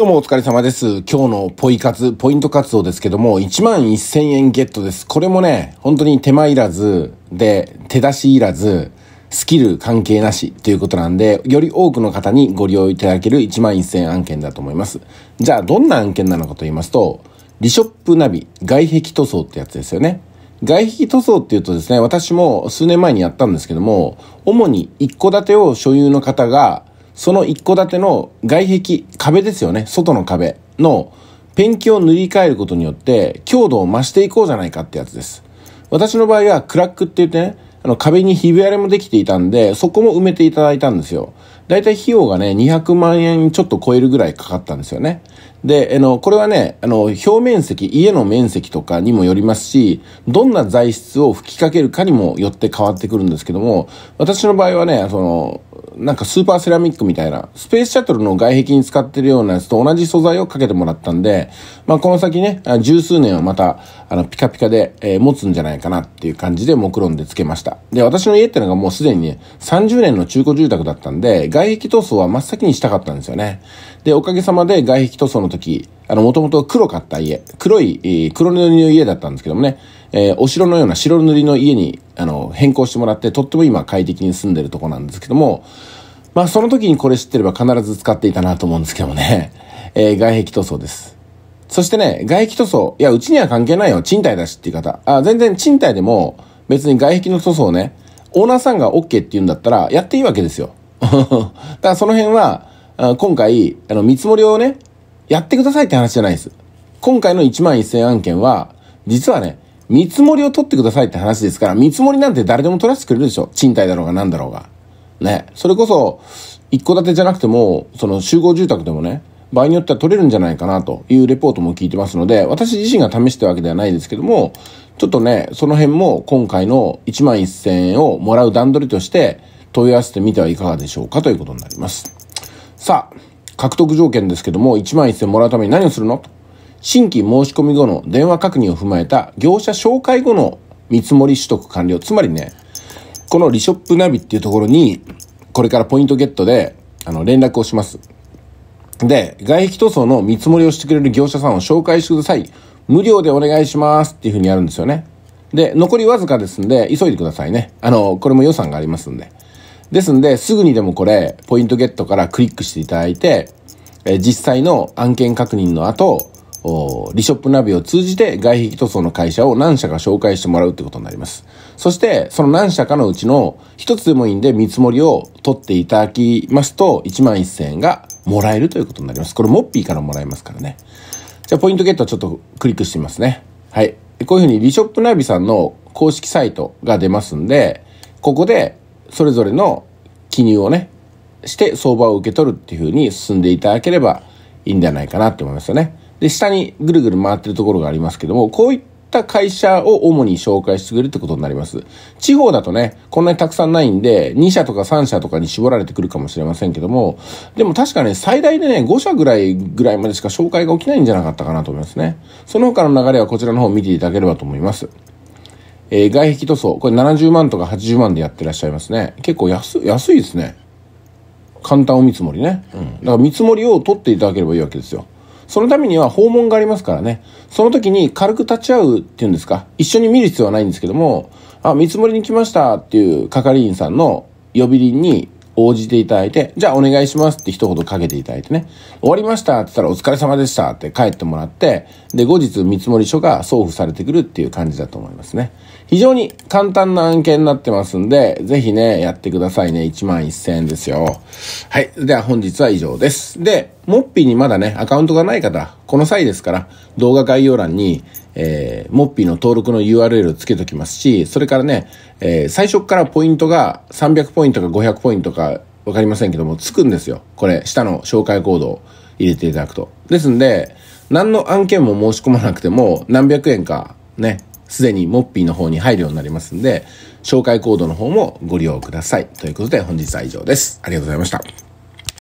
どうもお疲れ様です。今日のポイ活、ポイント活動ですけども、1万1000円ゲットです。これもね、本当に手間いらず、で、手出しいらず、スキル関係なしということなんで、より多くの方にご利用いただける1万1000案件だと思います。じゃあ、どんな案件なのかと言いますと、リショップナビ、外壁塗装ってやつですよね。外壁塗装って言うとですね、私も数年前にやったんですけども、主に一戸建てを所有の方が、その一戸建ての外壁、壁ですよね、外の壁のペンキを塗り替えることによって強度を増していこうじゃないかってやつです。私の場合はクラックって言ってね、あの壁にひび割れもできていたんで、そこも埋めていただいたんですよ。だいたい費用がね、200万円ちょっと超えるぐらいかかったんですよね。で、あの、これはね、あの、表面積、家の面積とかにもよりますし、どんな材質を吹きかけるかにもよって変わってくるんですけども、私の場合はね、その、なんかスーパーセラミックみたいな、スペースシャトルの外壁に使ってるようなやつと同じ素材をかけてもらったんで、まあこの先ね、十数年はまた、あの、ピカピカで、えー、持つんじゃないかなっていう感じで目論んでつけました。で、私の家ってのがもうすでにね、30年の中古住宅だったんで、外壁塗装は真っ先にしたかったんですよね。で、おかげさまで外壁塗装の時、あの、もともと黒かった家、黒い、黒塗りの家だったんですけどもね、えー、お城のような白塗りの家に、あの、変更してもらって、とっても今快適に住んでるとこなんですけども、まあその時にこれ知ってれば必ず使っていたなと思うんですけどね。えー、外壁塗装です。そしてね、外壁塗装。いや、うちには関係ないよ。賃貸だしっていう方。あ、全然賃貸でも別に外壁の塗装をね、オーナーさんが OK って言うんだったらやっていいわけですよ。だからその辺は、今回、あの、見積もりをね、やってくださいって話じゃないです。今回の1万1000案件は、実はね、見積もりを取ってくださいって話ですから、見積もりなんて誰でも取らせてくれるでしょ。賃貸だろうが何だろうが。ね、それこそ、一戸建てじゃなくても、その集合住宅でもね、場合によっては取れるんじゃないかなというレポートも聞いてますので、私自身が試したわけではないですけども、ちょっとね、その辺も今回の1万1000円をもらう段取りとして問い合わせてみてはいかがでしょうかということになります。さあ、獲得条件ですけども、1万1000円もらうために何をするの新規申し込み後の電話確認を踏まえた業者紹介後の見積もり取得完了。つまりね、このリショップナビっていうところに、これからポイントゲットで、あの、連絡をします。で、外壁塗装の見積もりをしてくれる業者さんを紹介してください。無料でお願いしますっていう風にやるんですよね。で、残りわずかですんで、急いでくださいね。あの、これも予算がありますんで。ですんで、すぐにでもこれ、ポイントゲットからクリックしていただいて、え実際の案件確認の後、リショップナビを通じて外壁塗装の会社を何社か紹介してもらうってことになります。そして、その何社かのうちの一つでもいいんで見積もりを取っていただきますと、1万1000円がもらえるということになります。これ、モッピーからもらえますからね。じゃあ、ポイントゲットちょっとクリックしてみますね。はい。こういうふうにリショップナビさんの公式サイトが出ますんで、ここでそれぞれの記入をね、して相場を受け取るっていうふうに進んでいただければいいんじゃないかなって思いますよね。で、下にぐるぐる回ってるところがありますけども、こういった会社を主に紹介してくれるってことになります。地方だとね、こんなにたくさんないんで、2社とか3社とかに絞られてくるかもしれませんけども、でも確かね、最大でね、5社ぐらいぐらいまでしか紹介が起きないんじゃなかったかなと思いますね。その他の流れはこちらの方を見ていただければと思います。えー、外壁塗装、これ70万とか80万でやってらっしゃいますね。結構安、安いですね。簡単お見積もりね。うん。だから見積もりを取っていただければいいわけですよ。そのためには訪問がありますからね。その時に軽く立ち会うっていうんですか。一緒に見る必要はないんですけども、あ、見積もりに来ましたっていう係員さんの呼び鈴に応じていただいて、じゃあお願いしますって一言かけていただいてね。終わりましたって言ったらお疲れ様でしたって帰ってもらって、で、後日見積もり書が送付されてくるっていう感じだと思いますね。非常に簡単な案件になってますんで、ぜひね、やってくださいね。1万1000円ですよ。はい。では本日は以上です。で、モッピーにまだね、アカウントがない方、この際ですから、動画概要欄に、えー、モッピーの登録の URL をつけときますし、それからね、えー、最初からポイントが300ポイントか500ポイントかわかりませんけども、つくんですよ。これ、下の紹介コードを入れていただくと。ですんで、何の案件も申し込まなくても、何百円か、ね、すでにモッピーの方に入るようになりますんで、紹介コードの方もご利用ください。ということで本日は以上です。ありがとうございました。